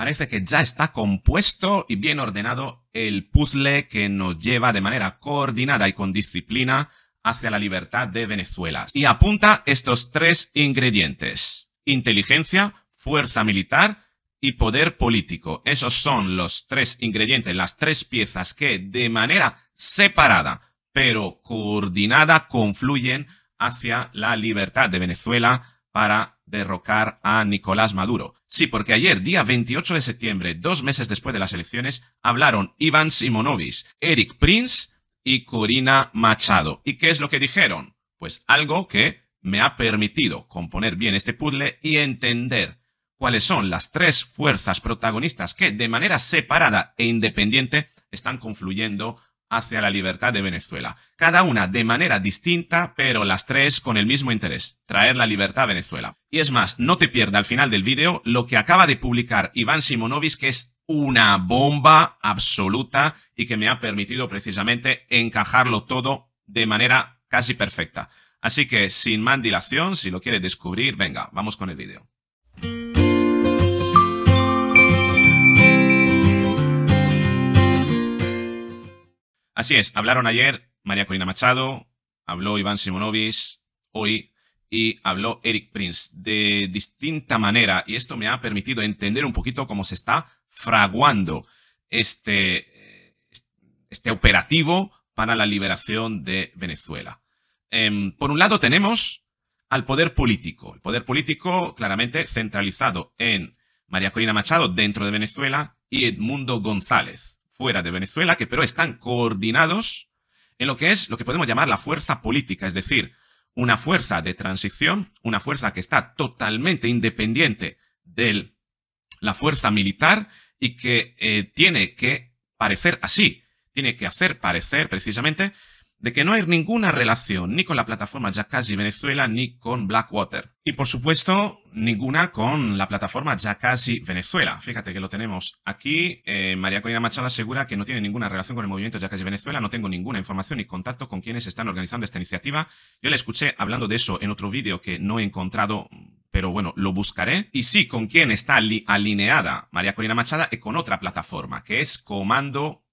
Parece que ya está compuesto y bien ordenado el puzzle que nos lleva de manera coordinada y con disciplina hacia la libertad de Venezuela. Y apunta estos tres ingredientes. Inteligencia, fuerza militar y poder político. Esos son los tres ingredientes, las tres piezas que de manera separada pero coordinada confluyen hacia la libertad de Venezuela para derrocar a Nicolás Maduro. Sí, porque ayer, día 28 de septiembre, dos meses después de las elecciones, hablaron Iván Simonovic, Eric Prince y Corina Machado. ¿Y qué es lo que dijeron? Pues algo que me ha permitido componer bien este puzzle y entender cuáles son las tres fuerzas protagonistas que de manera separada e independiente están confluyendo hacia la libertad de Venezuela, cada una de manera distinta, pero las tres con el mismo interés, traer la libertad a Venezuela. Y es más, no te pierdas al final del vídeo lo que acaba de publicar Iván Simonovic, que es una bomba absoluta y que me ha permitido precisamente encajarlo todo de manera casi perfecta. Así que sin más dilación, si lo quieres descubrir, venga, vamos con el vídeo. Así es, hablaron ayer María Corina Machado, habló Iván Simonovis hoy y habló Eric Prince de distinta manera y esto me ha permitido entender un poquito cómo se está fraguando este, este operativo para la liberación de Venezuela. Em, por un lado tenemos al poder político, el poder político claramente centralizado en María Corina Machado dentro de Venezuela y Edmundo González fuera de Venezuela, que pero están coordinados en lo que es lo que podemos llamar la fuerza política, es decir, una fuerza de transición, una fuerza que está totalmente independiente de la fuerza militar y que eh, tiene que parecer así, tiene que hacer parecer precisamente de que no hay ninguna relación ni con la plataforma Jackass Venezuela ni con Blackwater. Y por supuesto, ninguna con la plataforma Jackass Venezuela. Fíjate que lo tenemos aquí. Eh, María Corina Machada asegura que no tiene ninguna relación con el movimiento Jackass Venezuela. No tengo ninguna información ni contacto con quienes están organizando esta iniciativa. Yo la escuché hablando de eso en otro vídeo que no he encontrado pero bueno, lo buscaré. Y sí, con quién está alineada María Corina Machada y con otra plataforma, que es Comando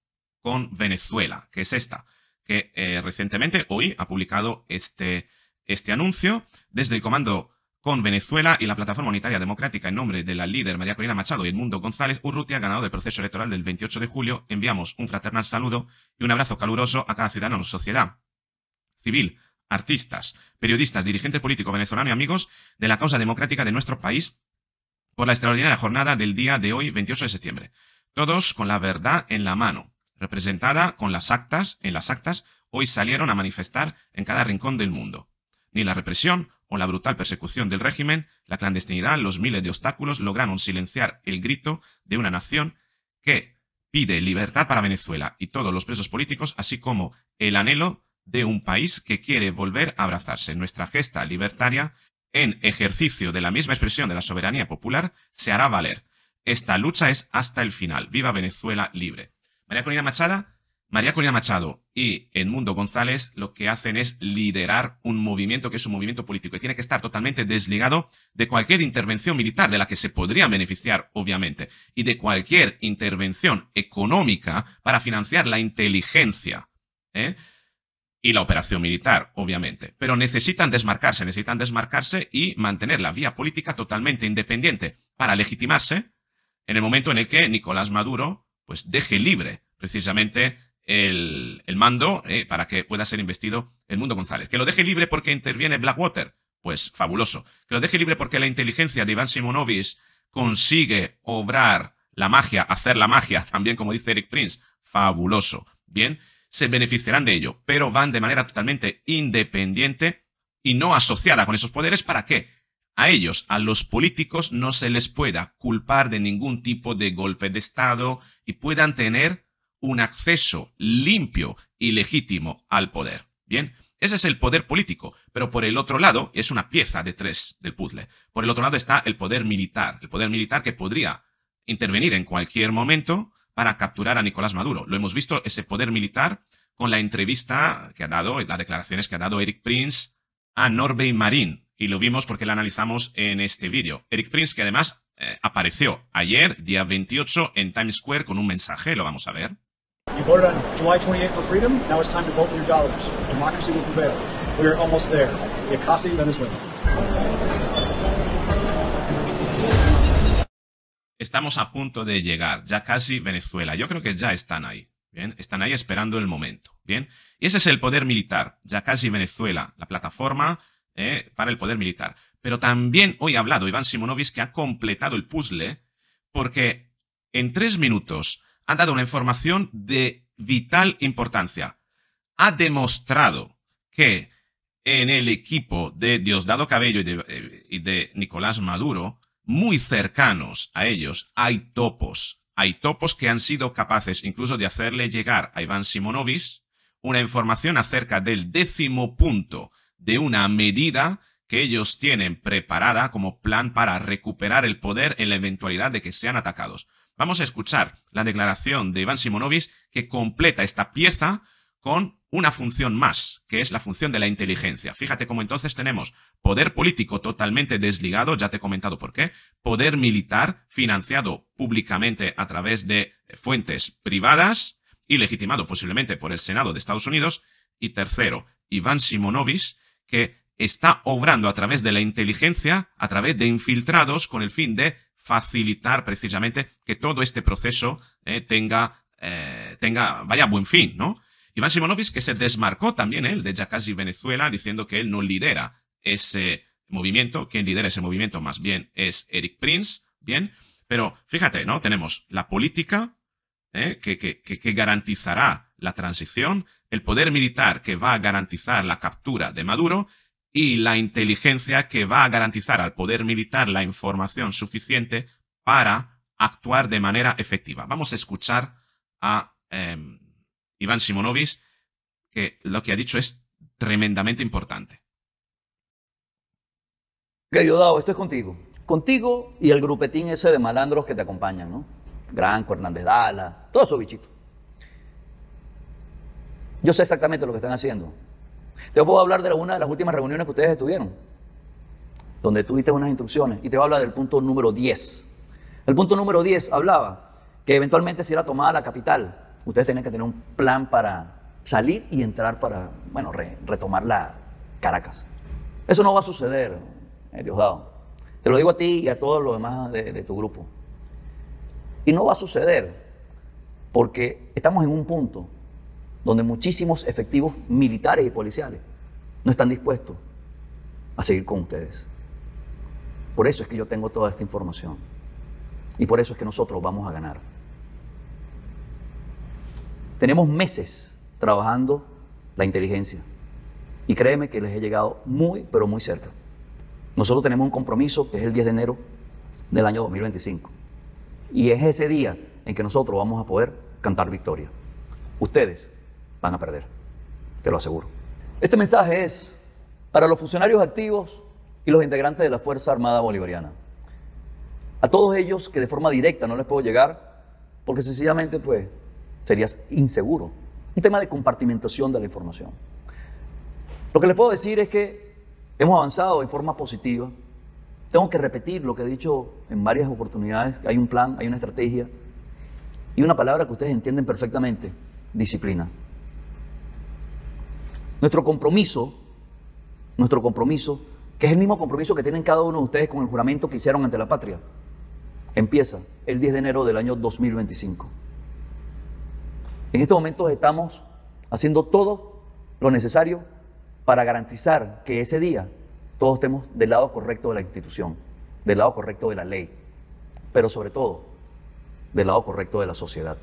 con Venezuela, que es esta que eh, recientemente, hoy, ha publicado este, este anuncio desde el comando con Venezuela y la Plataforma Unitaria Democrática en nombre de la líder María Corina Machado y mundo González Urrutia, ganado del proceso electoral del 28 de julio, enviamos un fraternal saludo y un abrazo caluroso a cada ciudadano, sociedad civil, artistas, periodistas, dirigente político venezolano y amigos de la causa democrática de nuestro país por la extraordinaria jornada del día de hoy, 28 de septiembre. Todos con la verdad en la mano representada con las actas, en las actas, hoy salieron a manifestar en cada rincón del mundo. Ni la represión o la brutal persecución del régimen, la clandestinidad, los miles de obstáculos lograron silenciar el grito de una nación que pide libertad para Venezuela y todos los presos políticos, así como el anhelo de un país que quiere volver a abrazarse. Nuestra gesta libertaria, en ejercicio de la misma expresión de la soberanía popular, se hará valer. Esta lucha es hasta el final. Viva Venezuela libre. María Corina Machado, María Corina Machado y Edmundo González lo que hacen es liderar un movimiento que es un movimiento político y tiene que estar totalmente desligado de cualquier intervención militar de la que se podría beneficiar, obviamente, y de cualquier intervención económica para financiar la inteligencia. ¿eh? y la operación militar, obviamente. Pero necesitan desmarcarse, necesitan desmarcarse y mantener la vía política totalmente independiente para legitimarse en el momento en el que Nicolás Maduro pues deje libre precisamente el, mando eh, para que pueda ser investido el mundo González. Que lo deje libre porque interviene Blackwater, pues fabuloso. Que lo deje libre porque la inteligencia de Iván Simonovic consigue obrar la magia, hacer la magia, también como dice Eric Prince, fabuloso. Bien, se beneficiarán de ello, pero van de manera totalmente independiente y no asociada con esos poderes. ¿Para qué? A ellos, a los políticos, no se les pueda culpar de ningún tipo de golpe de Estado y puedan tener un acceso limpio y legítimo al poder. Bien, ese es el poder político, pero por el otro lado es una pieza de tres del puzzle. Por el otro lado está el poder militar, el poder militar que podría intervenir en cualquier momento para capturar a Nicolás Maduro. Lo hemos visto, ese poder militar, con la entrevista que ha dado, las declaraciones que ha dado Eric Prince a Norbey Marín, y lo vimos porque la analizamos en este vídeo. Eric Prince, que además eh, apareció ayer, día 28, en Times Square con un mensaje, lo vamos a ver. Estamos a punto de llegar. Ya casi Venezuela. Yo creo que ya están ahí. Bien, están ahí esperando el momento. Bien, y ese es el poder militar. Ya casi Venezuela. La plataforma eh, para el poder militar. Pero también hoy ha hablado Iván Simonovic que ha completado el puzzle porque en tres minutos ha dado una información de vital importancia. Ha demostrado que en el equipo de Diosdado Cabello y de, eh, de Nicolás Maduro, muy cercanos a ellos, hay topos. Hay topos que han sido capaces incluso de hacerle llegar a Iván Simonovic una información acerca del décimo punto de una medida que ellos tienen preparada como plan para recuperar el poder en la eventualidad de que sean atacados. Vamos a escuchar la declaración de Iván Simonovic que completa esta pieza con una función más, que es la función de la inteligencia. Fíjate cómo entonces tenemos poder político totalmente desligado, ya te he comentado por qué, poder militar financiado públicamente a través de fuentes privadas y legitimado posiblemente por el Senado de Estados Unidos, y tercero, Iván Simonovic que está obrando a través de la inteligencia, a través de infiltrados, con el fin de facilitar precisamente que todo este proceso eh, tenga, eh, tenga, vaya buen fin, ¿no? Iván Simonovic, que se desmarcó también él de Yacasi Venezuela, diciendo que él no lidera ese movimiento, quien lidera ese movimiento más bien es Eric Prince, bien, pero fíjate, ¿no? Tenemos la política eh, que, que, que garantizará la transición, el poder militar que va a garantizar la captura de Maduro y la inteligencia que va a garantizar al poder militar la información suficiente para actuar de manera efectiva. Vamos a escuchar a em, Iván Simonovis que lo que ha dicho es tremendamente importante. dado esto es contigo. Contigo y el grupetín ese de malandros que te acompañan, ¿no? Granco, Hernández Dala, todos esos bichitos. Yo sé exactamente lo que están haciendo. Te puedo hablar de una de las últimas reuniones que ustedes estuvieron, donde tú diste unas instrucciones y te voy a hablar del punto número 10. El punto número 10 hablaba que eventualmente si era tomada la capital, ustedes tenían que tener un plan para salir y entrar para, bueno, retomar la Caracas. Eso no va a suceder, eh, Diosdado. Te lo digo a ti y a todos los demás de, de tu grupo. Y no va a suceder porque estamos en un punto donde muchísimos efectivos militares y policiales no están dispuestos a seguir con ustedes. Por eso es que yo tengo toda esta información. Y por eso es que nosotros vamos a ganar. Tenemos meses trabajando la inteligencia. Y créeme que les he llegado muy, pero muy cerca. Nosotros tenemos un compromiso que es el 10 de enero del año 2025. Y es ese día en que nosotros vamos a poder cantar victoria. Ustedes van a perder. Te lo aseguro. Este mensaje es para los funcionarios activos y los integrantes de la Fuerza Armada Bolivariana. A todos ellos que de forma directa no les puedo llegar, porque sencillamente pues serías inseguro. Un tema de compartimentación de la información. Lo que les puedo decir es que hemos avanzado en forma positiva. Tengo que repetir lo que he dicho en varias oportunidades, que hay un plan, hay una estrategia y una palabra que ustedes entienden perfectamente, disciplina. Nuestro compromiso, nuestro compromiso, que es el mismo compromiso que tienen cada uno de ustedes con el juramento que hicieron ante la patria, empieza el 10 de enero del año 2025. En estos momentos estamos haciendo todo lo necesario para garantizar que ese día todos estemos del lado correcto de la institución, del lado correcto de la ley, pero sobre todo del lado correcto de la sociedad.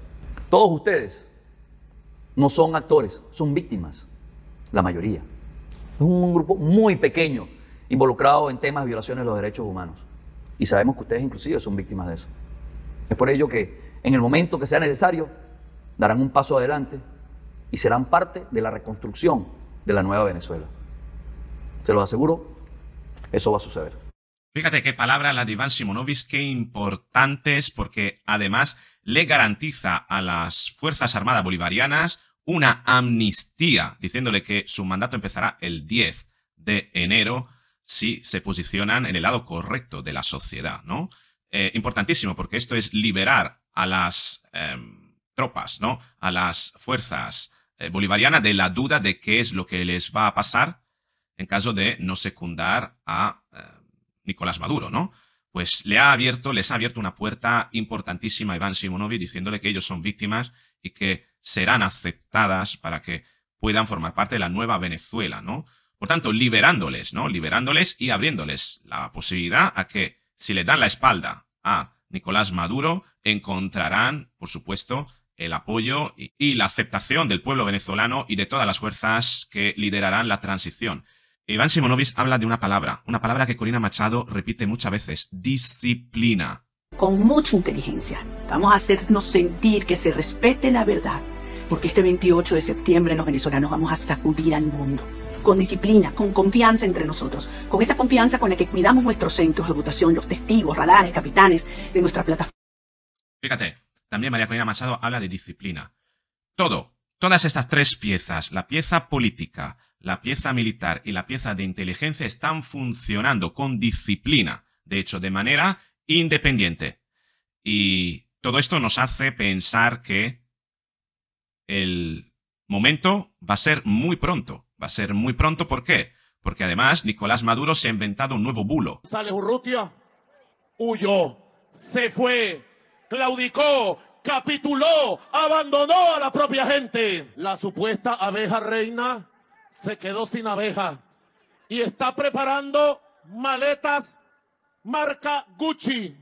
Todos ustedes no son actores, son víctimas la mayoría. un grupo muy pequeño involucrado en temas de violaciones de los derechos humanos. Y sabemos que ustedes inclusive son víctimas de eso. Es por ello que en el momento que sea necesario, darán un paso adelante y serán parte de la reconstrucción de la nueva Venezuela. Se los aseguro, eso va a suceder. Fíjate qué palabra la de Iván Simonovic, qué importante es porque además le garantiza a las Fuerzas Armadas Bolivarianas una amnistía, diciéndole que su mandato empezará el 10 de enero si se posicionan en el lado correcto de la sociedad, ¿no? Eh, importantísimo, porque esto es liberar a las em, tropas, ¿no? A las fuerzas eh, bolivarianas de la duda de qué es lo que les va a pasar en caso de no secundar a eh, Nicolás Maduro, ¿no? Pues le ha abierto, les ha abierto una puerta importantísima a Iván Simonovi diciéndole que ellos son víctimas y que serán aceptadas para que puedan formar parte de la nueva Venezuela, ¿no? Por tanto, liberándoles, ¿no? Liberándoles y abriéndoles la posibilidad a que, si le dan la espalda a Nicolás Maduro, encontrarán, por supuesto, el apoyo y, la aceptación del pueblo venezolano y de todas las fuerzas que liderarán la transición. Iván Simonovic habla de una palabra, una palabra que Corina Machado repite muchas veces, disciplina. Con mucha inteligencia, vamos a hacernos sentir que se respete la verdad, porque este 28 de septiembre los venezolanos vamos a sacudir al mundo con disciplina, con confianza entre nosotros, con esa confianza con la que cuidamos nuestros centros de votación, los testigos, radares, capitanes de nuestra plataforma. Fíjate, también María Corina Machado habla de disciplina. Todo, todas estas tres piezas, la pieza política, la pieza militar y la pieza de inteligencia están funcionando con disciplina, de hecho, de manera independiente. Y todo esto nos hace pensar que el momento va a ser muy pronto. Va a ser muy pronto, ¿por qué? Porque además Nicolás Maduro se ha inventado un nuevo bulo. Sale Urrutia, huyó, se fue, claudicó, capituló, abandonó a la propia gente. La supuesta abeja reina se quedó sin abeja y está preparando maletas marca Gucci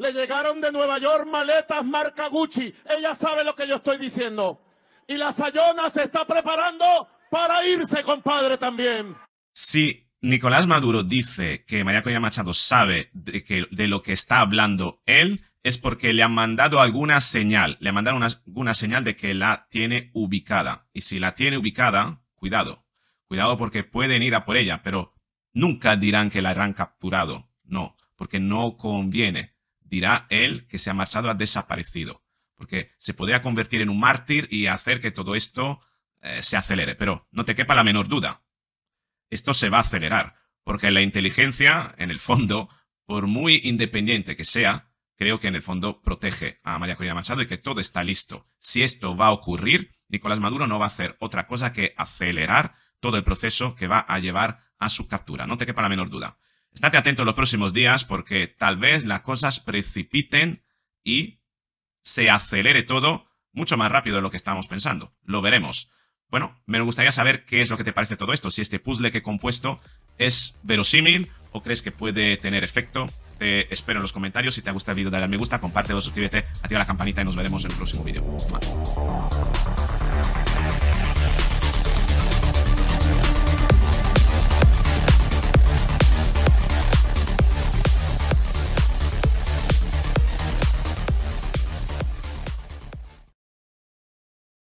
le llegaron de Nueva York maletas marca Gucci. Ella sabe lo que yo estoy diciendo. Y la Sayona se está preparando para irse, compadre, también. Si Nicolás Maduro dice que María Corina Machado sabe de, que, de, lo que está hablando él, es porque le han mandado alguna señal, le mandaron mandado una, señal de que la tiene ubicada. Y si la tiene ubicada, cuidado, cuidado porque pueden ir a por ella, pero nunca dirán que la han capturado, no, porque no conviene dirá él que se ha marchado, ha desaparecido, porque se podría convertir en un mártir y hacer que todo esto eh, se acelere, pero no te quepa la menor duda. Esto se va a acelerar, porque la inteligencia, en el fondo, por muy independiente que sea, creo que en el fondo protege a María Corina Machado y que todo está listo. Si esto va a ocurrir, Nicolás Maduro no va a hacer otra cosa que acelerar todo el proceso que va a llevar a su captura. No te quepa la menor duda. Estate atento los próximos días porque tal vez las cosas precipiten y se acelere todo mucho más rápido de lo que estamos pensando. Lo veremos. Bueno, me gustaría saber qué es lo que te parece todo esto, si este puzzle que he compuesto es verosímil o crees que puede tener efecto. Te espero en los comentarios. Si te ha gustado el vídeo, dale a me gusta, compártelo, suscríbete, activa la campanita y nos veremos en el próximo vídeo.